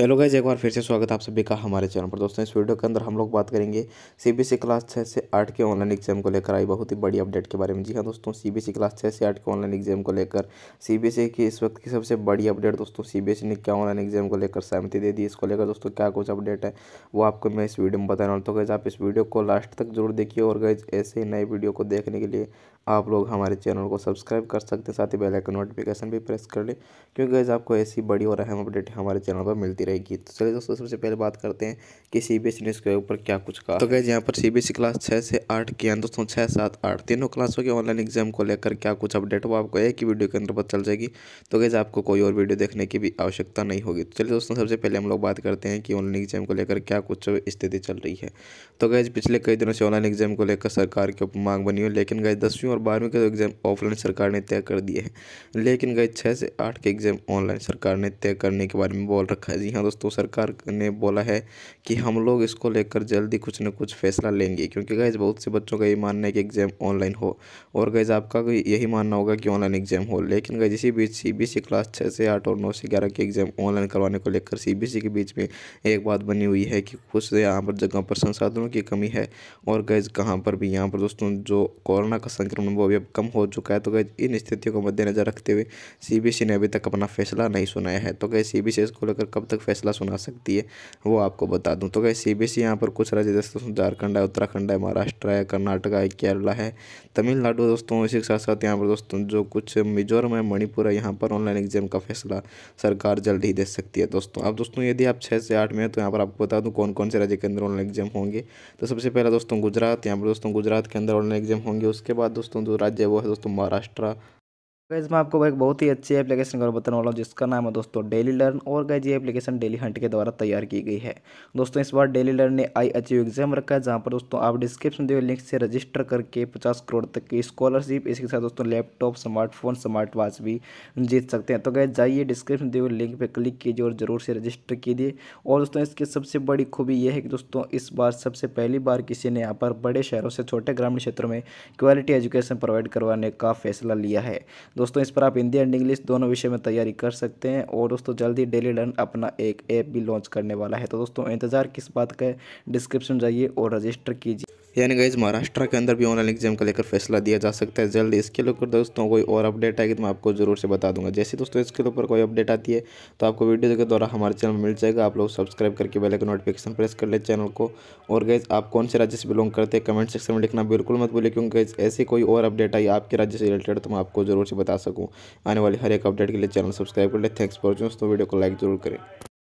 hello guys एक बार फिर से स्वागत है आप सभी का हमारे चैनल पर दोस्तों इस वीडियो के अंदर हम लोग बात करेंगे सीबीएसई क्लास छः से आठ के ऑनलाइन एग्जाम को लेकर आई बहुत ही बड़ी अपडेट के बारे में जी हाँ दोस्तों सीबीएसई क्लास छः से आठ के ऑनलाइन एग्जाम को लेकर सीबीएसई की इस वक्त की सबसे बड़ी अपडेट दोस्तों सीबीएसई ने क्या ऑनलाइन एग्जाम को लेकर सहमति दे दी इसको लेकर दोस्तों क्या कुछ अपडेट है वो आपको मैं इस वीडियो में बताने वाला तो गैज आप इस वीडियो को लास्ट तक जरूर देखिए और गैज ऐसे ही नए वीडियो को देखने के लिए आप लोग हमारे चैनल को सब्सक्राइब कर सकते हैं साथ ही बेलाइकन नोटिफिकेशन भी प्रेस कर लें क्योंकि गैज आपको ऐसी बड़ी और अहम अपडेट हमारे चैनल पर मिलती रहेगी तो चलिए दोस्तों सबसे पहले बात करते हैं कि सी बी एस ने इसके ऊपर क्या कुछ कहा तो गए यहाँ पर सी बी एस क्लास छः से आठ के हैं दोस्तों छः सात आठ तीनों क्लासों के ऑनलाइन एग्जाम को लेकर क्या कुछ अपडेट हुआ आपको एक ही वीडियो के अंदर पता चल जाएगी तो गैज आपको कोई और वीडियो देखने की भी आवश्यकता नहीं होगी तो चलिए दोस्तों सबसे पहले हम लोग बात करते हैं कि ऑनलाइन एग्जाम को लेकर क्या कुछ स्थिति चल रही है तो गैज पिछले कई दिनों से ऑनलाइन एग्जाम को लेकर सरकार की मांग बनी हुई लेकिन गए दसवीं और बारहवीं के एग्जाम ऑफलाइन सरकार ने तय कर दिए हैं लेकिन गए छः से आठ के एग्जाम ऑनलाइन सरकार ने तय करने के बारे में बोल रखा है जी हाँ, हाँ दोस्तों सरकार ने बोला है कि हम लोग इसको लेकर जल्दी कुछ ना कुछ फैसला लेंगे क्योंकि गैज़ बहुत से बच्चों का ये मानना है कि एग्ज़ाम ऑनलाइन हो और गैज़ आपका यही मानना होगा कि ऑनलाइन एग्ज़ाम हो लेकिन गैज इसी बीच सी क्लास छः से आठ और नौ से ग्यारह के एग्ज़ाम ऑनलाइन करवाने को लेकर सी के बीच में एक बात बनी हुई है कि कुछ यहाँ पर जगह पर संसाधनों की कमी है और गैज़ कहाँ पर भी यहाँ पर दोस्तों जो कोरोना का संक्रमण वो अभी अब कम हो चुका है तो गैज इन स्थितियों को मद्देनज़र रखते हुए सी सी ने अभी तक अपना फैसला नहीं सुनाया है तो गैस सी बी सी इसको लेकर कब तक तक फैसला सुना सकती है वो आपको बता दूँ तो कैसे सी बी एस यहाँ पर कुछ राज्य दोस्तों झारखंड है उत्तराखंड है महाराष्ट्र है कर्नाटक है केरला है तमिलनाडु दोस्तों इसी के साथ साथ यहाँ पर दोस्तों जो कुछ मिजोरम है मणिपुर है यहाँ पर ऑनलाइन एग्जाम का फैसला सरकार जल्द ही दे सकती है दोस्तों अब दोस्तों यदि आप छः से आठ में हैं तो यहाँ पर आपको बता दूँ कौन कौन से राज्य के अंदर ऑनलाइन एग्जाम होंगे तो सबसे पहला दोस्तों गुजरात यहाँ पर दोस्तों गुजरात के अंदर ऑनलाइन एग्जाम होंगे उसके बाद दोस्तों जो राज्य है वो है दोस्तों महाराष्ट्र गैज मैं आपको एक बहुत ही अच्छी एप्लीकेशन का बताने वाला हूँ जिसका नाम है दोस्तों डेली लर्न और गैज ये एप्लीकेशन डेली हंट के द्वारा तैयार की गई है दोस्तों इस बार डेली लर्न ने आई एच यू एग्जाम रखा है जहाँ पर दोस्तों आप डिस्क्रिप्शन दिए लिंक से रजिस्टर करके पचास करोड़ तक की स्कॉलरशिप इसके साथ दोस्तों लैपटॉप स्मार्टफोन स्मार्ट वॉच भी जीत सकते हैं तो गैज जाइए डिस्क्रिप्शन दिए लिंक पर क्लिक कीजिए और ज़रूर से रजिस्टर कीजिए और दोस्तों इसकी सबसे बड़ी खूबी यह है कि दोस्तों इस बार सबसे पहली बार किसी ने यहाँ पर बड़े शहरों से छोटे ग्रामीण क्षेत्रों में क्वालिटी एजुकेशन प्रोवाइड करवाने का फैसला लिया है दोस्तों इस पर आप हिंदी एंड इंग्लिश दोनों विषय में तैयारी कर सकते हैं और दोस्तों जल्दी डेली लर्न अपना एक ऐप भी लॉन्च करने वाला है तो दोस्तों इंतज़ार किस बात का है डिस्क्रिप्शन जाइए और रजिस्टर कीजिए यानी गाइज महाराष्ट्र के अंदर भी ऑनलाइन एग्जाम का लेकर फैसला दिया जा सकता है जल्द इसके ऊपर दोस्तों कोई और अपडेट आएगी तो मैं आपको ज़रूर से बता दूंगा जैसे दोस्तों इसके ऊपर कोई अपडेट आती है तो आपको वीडियो के द्वारा हमारे चैनल मिल जाएगा आप लोग सब्सक्राइब करके बेल का नोटिफिकेशन प्रेस कर ले चैनल को और गैज आप कौन से राज्य से बिलोंग करते हैं कमेंट सेक्शन में लिखना बिल्कुल मत बोले क्योंकि गैज ऐसी कोई और अपडेट आई आपके राज्य से रिलेटेड तो मैं आपको ज़रूर से बता सकूँ आने वाली हर एक अपडेट के लिए चैनल सब्सक्राइब कर ले थैंक्स फॉर दोस्तों वीडियो को लाइक जरूर करें